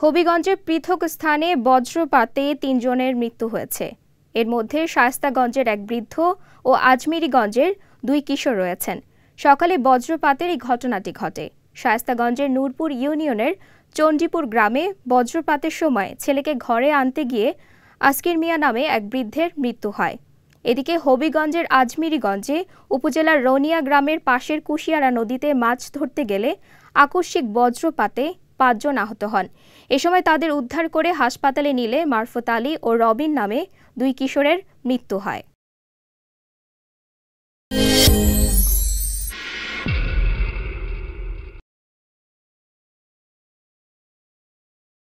হবিগঞ্জে পৃথক স্থানে বজ্রপাতে তিনজনের মৃত্যু হয়েছে এর মধ্যে শায়স্তাগঞ্জের এক বৃদ্ধ ও আজমিরিগঞ্জের দুই কিশোর রয়েছেন সকালে বজ্রপাতের এই ঘটনাটি ঘটে শায়স্তাগঞ্জের নূরপুর ইউনিয়নের চণ্ডীপুর গ্রামে বজ্রপাতের সময় ছেলেকে ঘরে আনতে গিয়ে আসকির মিয়া নামে এক বৃদ্ধের মৃত্যু হয় এদিকে হবিগঞ্জের আজমিরিগঞ্জে উপজেলার রনিয়া গ্রামের পাশের কুশিয়ারা নদীতে মাছ ধরতে গেলে আকস্মিক বজ্রপাতে পাঁচজন আহত হন এ সময় তাদের উদ্ধার করে হাসপাতালে নিলে মারফত আলী ও রবিন নামে দুই কিশোরের মৃত্যু হয়